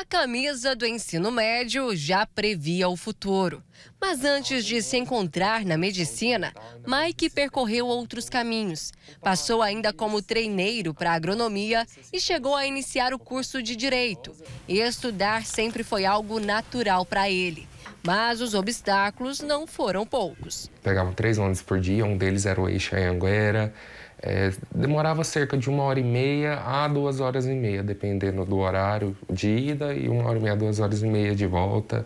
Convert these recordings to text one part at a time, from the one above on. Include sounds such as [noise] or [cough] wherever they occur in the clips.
A camisa do ensino médio já previa o futuro. Mas antes de se encontrar na medicina, Mike percorreu outros caminhos. Passou ainda como treineiro para agronomia e chegou a iniciar o curso de direito. E estudar sempre foi algo natural para ele. Mas os obstáculos não foram poucos. Pegavam três ônibus por dia, um deles era o eixo Anhanguera. É, demorava cerca de uma hora e meia a duas horas e meia, dependendo do horário de ida, e uma hora e meia, duas horas e meia de volta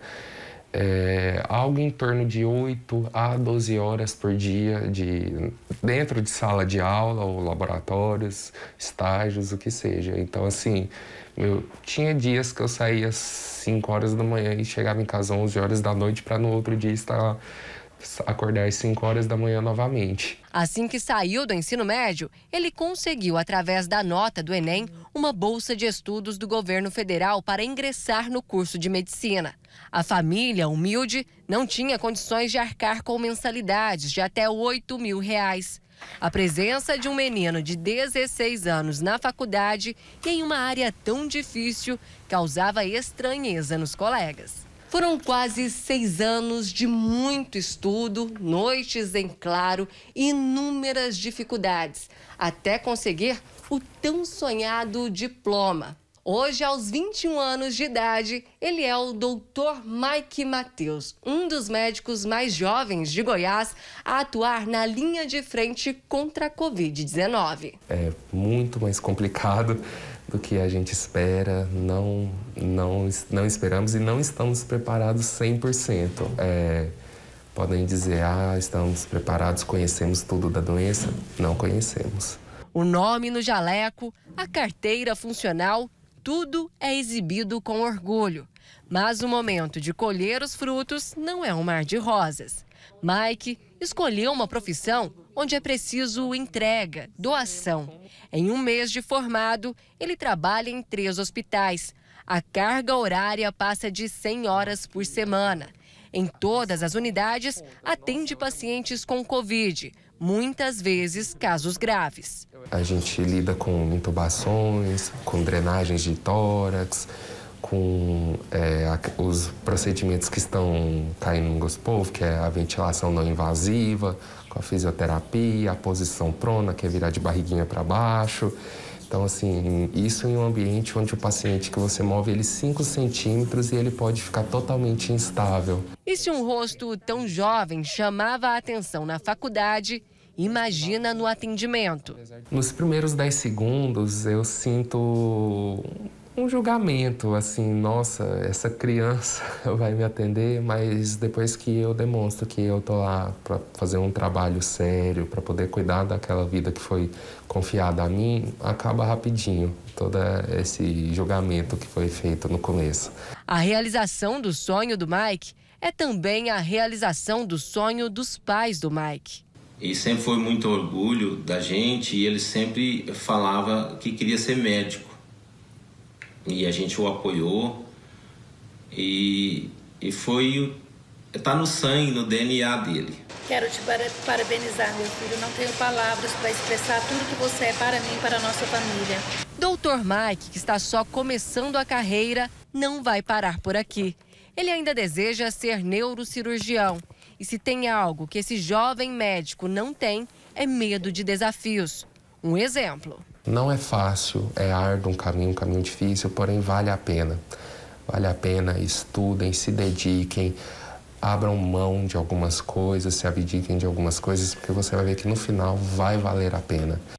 é, algo em torno de 8 a 12 horas por dia de, dentro de sala de aula ou laboratórios, estágios, o que seja. Então, assim, eu tinha dias que eu saía 5 horas da manhã e chegava em casa 11 horas da noite para no outro dia estar acordar às 5 horas da manhã novamente. Assim que saiu do ensino médio, ele conseguiu, através da nota do Enem, uma bolsa de estudos do governo federal para ingressar no curso de medicina. A família, humilde, não tinha condições de arcar com mensalidades de até 8 mil reais. A presença de um menino de 16 anos na faculdade e em uma área tão difícil causava estranheza nos colegas. Foram quase seis anos de muito estudo, noites em claro, inúmeras dificuldades, até conseguir o tão sonhado diploma. Hoje, aos 21 anos de idade, ele é o Dr. Mike Matheus, um dos médicos mais jovens de Goiás a atuar na linha de frente contra a Covid-19. É muito mais complicado do que a gente espera, não, não, não esperamos e não estamos preparados 100%. É, podem dizer, ah, estamos preparados, conhecemos tudo da doença? Não conhecemos. O nome no jaleco, a carteira funcional tudo é exibido com orgulho. Mas o momento de colher os frutos não é um mar de rosas. Mike escolheu uma profissão onde é preciso entrega, doação. Em um mês de formado, ele trabalha em três hospitais. A carga horária passa de 100 horas por semana. Em todas as unidades, atende pacientes com Covid, muitas vezes casos graves. A gente lida com intubações, com drenagens de tórax, com é, os procedimentos que estão caindo no povo, que é a ventilação não invasiva, com a fisioterapia, a posição prona, que é virar de barriguinha para baixo. Então, assim, isso em um ambiente onde o paciente que você move ele 5 centímetros e ele pode ficar totalmente instável. E se um rosto tão jovem chamava a atenção na faculdade, Imagina no atendimento. Nos primeiros 10 segundos, eu sinto um julgamento, assim, nossa, essa criança [laughs] vai me atender, mas depois que eu demonstro que eu tô lá para fazer um trabalho sério, para poder cuidar daquela vida que foi confiada a mim, acaba rapidinho todo esse julgamento que foi feito no começo. A realização do sonho do Mike é também a realização do sonho dos pais do Mike. E sempre foi muito orgulho da gente e ele sempre falava que queria ser médico. E a gente o apoiou e, e foi está no sangue, no DNA dele. Quero te parabenizar, meu filho. Não tenho palavras para expressar tudo que você é para mim e para a nossa família. Doutor Mike, que está só começando a carreira, não vai parar por aqui. Ele ainda deseja ser neurocirurgião e se tem algo que esse jovem médico não tem, é medo de desafios. Um exemplo. Não é fácil, é árduo um caminho, um caminho difícil, porém vale a pena. Vale a pena, estudem, se dediquem, abram mão de algumas coisas, se abdiquem de algumas coisas, porque você vai ver que no final vai valer a pena.